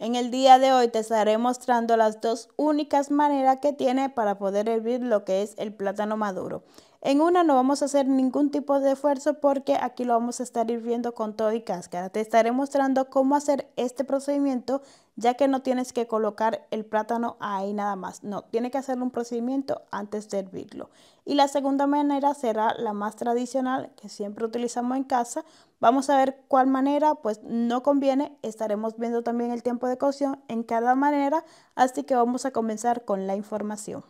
En el día de hoy te estaré mostrando las dos únicas maneras que tiene para poder hervir lo que es el plátano maduro. En una no vamos a hacer ningún tipo de esfuerzo porque aquí lo vamos a estar hirviendo con todo y cáscara. Te estaré mostrando cómo hacer este procedimiento ya que no tienes que colocar el plátano ahí nada más, no, tiene que hacer un procedimiento antes de hervirlo. Y la segunda manera será la más tradicional que siempre utilizamos en casa. Vamos a ver cuál manera pues no conviene, estaremos viendo también el tiempo de cocción en cada manera, así que vamos a comenzar con la información.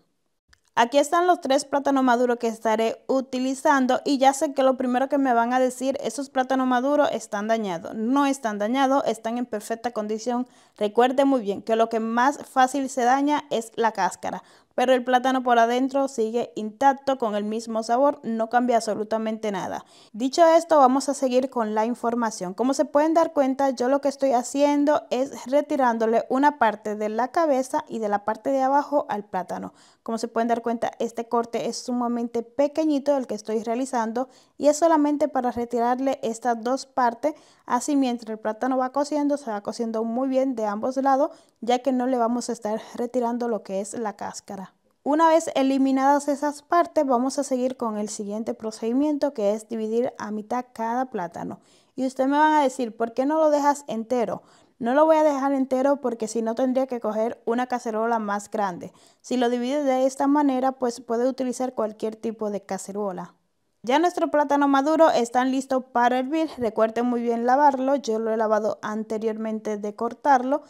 Aquí están los tres plátanos maduros que estaré utilizando y ya sé que lo primero que me van a decir, esos plátanos maduros están dañados. No están dañados, están en perfecta condición. Recuerde muy bien que lo que más fácil se daña es la cáscara pero el plátano por adentro sigue intacto con el mismo sabor, no cambia absolutamente nada. Dicho esto, vamos a seguir con la información. Como se pueden dar cuenta, yo lo que estoy haciendo es retirándole una parte de la cabeza y de la parte de abajo al plátano. Como se pueden dar cuenta, este corte es sumamente pequeñito el que estoy realizando y es solamente para retirarle estas dos partes. Así mientras el plátano va cociendo, se va cociendo muy bien de ambos lados, ya que no le vamos a estar retirando lo que es la cáscara. Una vez eliminadas esas partes, vamos a seguir con el siguiente procedimiento que es dividir a mitad cada plátano. Y ustedes me van a decir, ¿por qué no lo dejas entero? No lo voy a dejar entero porque si no tendría que coger una cacerola más grande. Si lo divides de esta manera, pues puede utilizar cualquier tipo de cacerola. Ya nuestro plátano maduro está listo para hervir. Recuerden muy bien lavarlo. Yo lo he lavado anteriormente de cortarlo.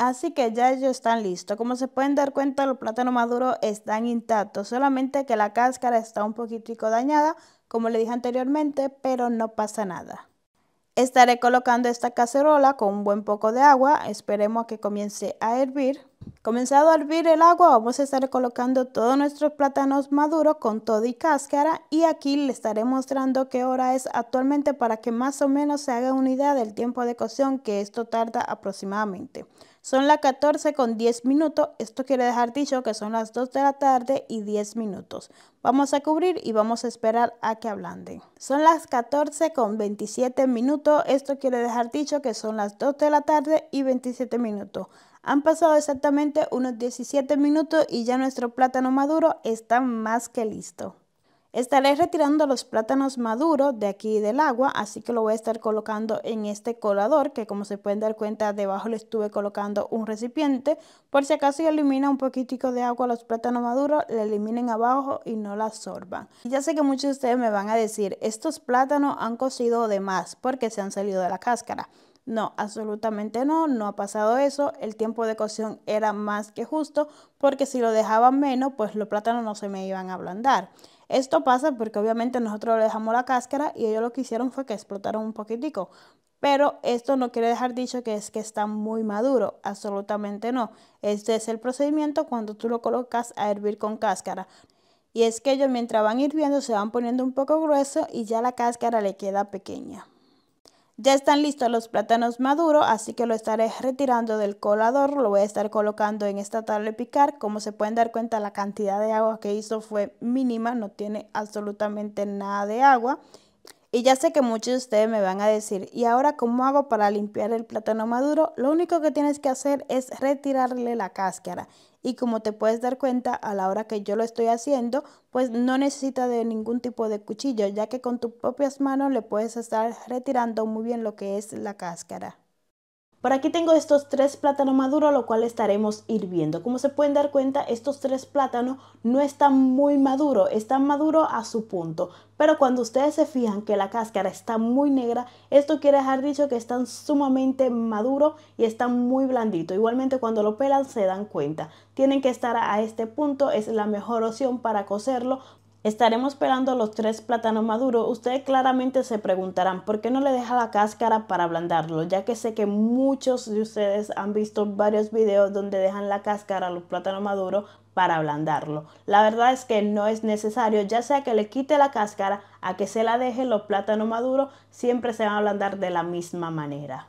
Así que ya ellos están listos. Como se pueden dar cuenta, los plátanos maduros están intactos, solamente que la cáscara está un poquitico dañada, como le dije anteriormente, pero no pasa nada. Estaré colocando esta cacerola con un buen poco de agua, esperemos a que comience a hervir. Comenzado a hervir el agua, vamos a estar colocando todos nuestros plátanos maduros con todo y cáscara y aquí le estaré mostrando qué hora es actualmente para que más o menos se haga una idea del tiempo de cocción que esto tarda aproximadamente. Son las 14 con 10 minutos. Esto quiere dejar dicho que son las 2 de la tarde y 10 minutos. Vamos a cubrir y vamos a esperar a que ablanden. Son las 14 con 27 minutos. Esto quiere dejar dicho que son las 2 de la tarde y 27 minutos. Han pasado exactamente unos 17 minutos y ya nuestro plátano maduro está más que listo. Estaré retirando los plátanos maduros de aquí del agua, así que lo voy a estar colocando en este colador, que como se pueden dar cuenta, debajo le estuve colocando un recipiente. Por si acaso elimina un poquitico de agua los plátanos maduros, le eliminen abajo y no la absorban. ya sé que muchos de ustedes me van a decir, estos plátanos han cocido de más porque se han salido de la cáscara. No, absolutamente no, no ha pasado eso. El tiempo de cocción era más que justo porque si lo dejaban menos, pues los plátanos no se me iban a ablandar. Esto pasa porque obviamente nosotros le dejamos la cáscara y ellos lo que hicieron fue que explotaron un poquitico. Pero esto no quiere dejar dicho que es que está muy maduro, absolutamente no. Este es el procedimiento cuando tú lo colocas a hervir con cáscara. Y es que ellos mientras van hirviendo se van poniendo un poco grueso y ya la cáscara le queda pequeña. Ya están listos los plátanos maduros, así que lo estaré retirando del colador, lo voy a estar colocando en esta tabla de picar. Como se pueden dar cuenta, la cantidad de agua que hizo fue mínima, no tiene absolutamente nada de agua. Y ya sé que muchos de ustedes me van a decir, ¿y ahora cómo hago para limpiar el plátano maduro? Lo único que tienes que hacer es retirarle la cáscara y como te puedes dar cuenta a la hora que yo lo estoy haciendo, pues no necesita de ningún tipo de cuchillo, ya que con tus propias manos le puedes estar retirando muy bien lo que es la cáscara. Por aquí tengo estos tres plátanos maduros, lo cual estaremos hirviendo. Como se pueden dar cuenta, estos tres plátanos no están muy maduros, están maduros a su punto. Pero cuando ustedes se fijan que la cáscara está muy negra, esto quiere dejar dicho que están sumamente maduros y están muy blanditos. Igualmente cuando lo pelan se dan cuenta. Tienen que estar a este punto, es la mejor opción para cocerlo Estaremos pelando los tres plátanos maduros. Ustedes claramente se preguntarán por qué no le deja la cáscara para ablandarlo, ya que sé que muchos de ustedes han visto varios videos donde dejan la cáscara a los plátanos maduros para ablandarlo. La verdad es que no es necesario, ya sea que le quite la cáscara, a que se la deje los plátanos maduros, siempre se van a ablandar de la misma manera.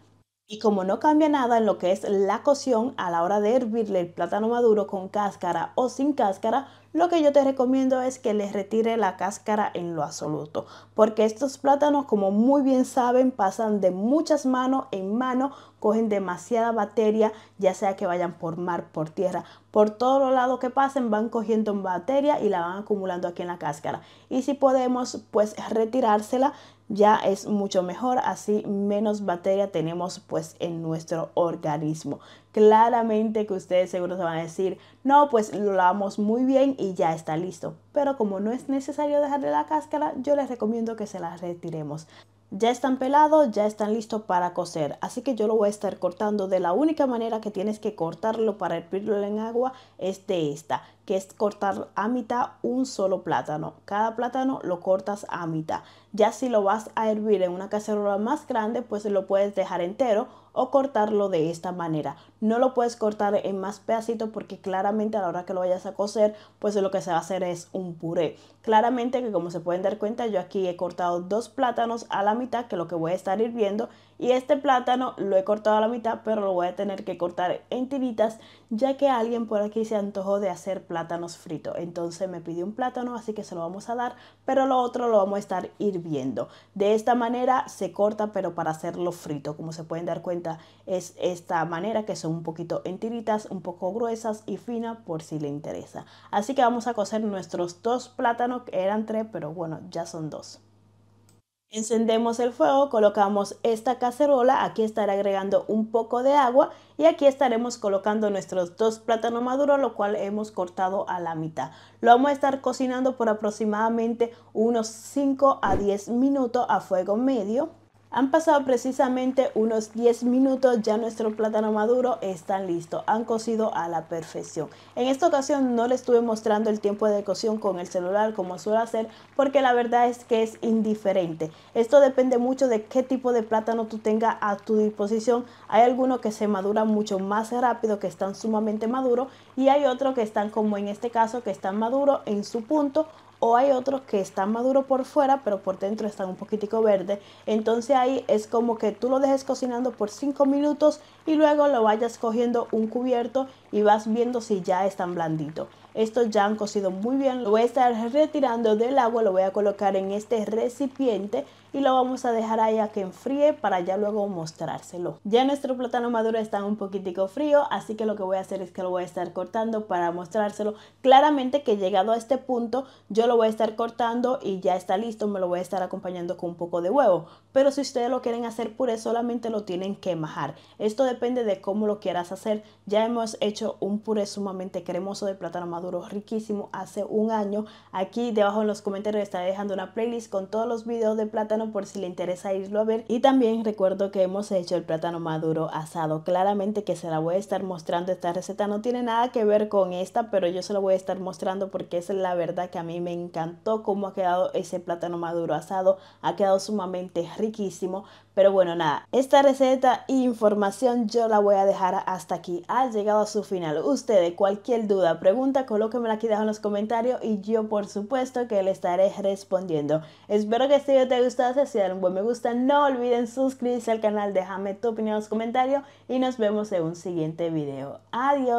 Y como no cambia nada en lo que es la cocción a la hora de hervirle el plátano maduro con cáscara o sin cáscara, lo que yo te recomiendo es que les retire la cáscara en lo absoluto, porque estos plátanos, como muy bien saben, pasan de muchas manos en mano, cogen demasiada bacteria, ya sea que vayan por mar, por tierra, por todos los lados que pasen, van cogiendo batería y la van acumulando aquí en la cáscara. Y si podemos, pues retirársela ya es mucho mejor, así menos batería tenemos pues en nuestro organismo claramente que ustedes seguro se van a decir, no, pues lo lavamos muy bien y ya está listo. Pero como no es necesario dejarle la cáscara, yo les recomiendo que se la retiremos. Ya están pelados, ya están listos para cocer, así que yo lo voy a estar cortando de la única manera que tienes que cortarlo para hervirlo en agua es de esta que es cortar a mitad un solo plátano. Cada plátano lo cortas a mitad. Ya si lo vas a hervir en una cacerola más grande, pues lo puedes dejar entero o cortarlo de esta manera. No lo puedes cortar en más pedacitos porque claramente a la hora que lo vayas a cocer, pues lo que se va a hacer es un puré. Claramente que como se pueden dar cuenta, yo aquí he cortado dos plátanos a la mitad, que lo que voy a estar hirviendo y este plátano lo he cortado a la mitad, pero lo voy a tener que cortar en tiritas, ya que alguien por aquí se antojó de hacer plátanos fritos. Entonces me pidió un plátano, así que se lo vamos a dar, pero lo otro lo vamos a estar hirviendo. De esta manera se corta, pero para hacerlo frito, como se pueden dar cuenta, es esta manera que son un poquito en tiritas, un poco gruesas y finas por si le interesa. Así que vamos a cocer nuestros dos plátanos, que eran tres, pero bueno, ya son dos. Encendemos el fuego, colocamos esta cacerola, aquí estaré agregando un poco de agua y aquí estaremos colocando nuestros dos plátanos maduros, lo cual hemos cortado a la mitad. Lo vamos a estar cocinando por aproximadamente unos 5 a 10 minutos a fuego medio. Han pasado precisamente unos 10 minutos, ya nuestro plátano maduro está listo, han cocido a la perfección. En esta ocasión no le estuve mostrando el tiempo de cocción con el celular como suelo hacer porque la verdad es que es indiferente. Esto depende mucho de qué tipo de plátano tú tengas a tu disposición. Hay algunos que se maduran mucho más rápido, que están sumamente maduros y hay otros que están como en este caso, que están maduros en su punto o hay otros que están maduro por fuera, pero por dentro están un poquitico verde. Entonces ahí es como que tú lo dejes cocinando por 5 minutos y luego lo vayas cogiendo un cubierto y vas viendo si ya están blandito. Estos ya han cocido muy bien. Lo voy a estar retirando del agua, lo voy a colocar en este recipiente y lo vamos a dejar ahí a que enfríe para ya luego mostrárselo. Ya nuestro plátano maduro está un poquitico frío, así que lo que voy a hacer es que lo voy a estar cortando para mostrárselo. Claramente que llegado a este punto yo lo voy a estar cortando y ya está listo, me lo voy a estar acompañando con un poco de huevo. Pero si ustedes lo quieren hacer puré, solamente lo tienen que majar. Esto depende de cómo lo quieras hacer. Ya hemos hecho un puré sumamente cremoso de plátano maduro maduro riquísimo hace un año. Aquí debajo en los comentarios estaré dejando una playlist con todos los videos de plátano por si le interesa irlo a ver. Y también recuerdo que hemos hecho el plátano maduro asado. Claramente que se la voy a estar mostrando esta receta. No tiene nada que ver con esta, pero yo se la voy a estar mostrando porque es la verdad que a mí me encantó cómo ha quedado ese plátano maduro asado. Ha quedado sumamente riquísimo. Pero bueno, nada, esta receta e información yo la voy a dejar hasta aquí. Ha llegado a su final. Ustedes, cualquier duda, pregunta, colóquenmela aquí abajo en los comentarios y yo por supuesto que le estaré respondiendo. Espero que este video te haya gustado. Si dan un buen me gusta, no olviden suscribirse al canal, déjame tu opinión en los comentarios y nos vemos en un siguiente video. Adiós.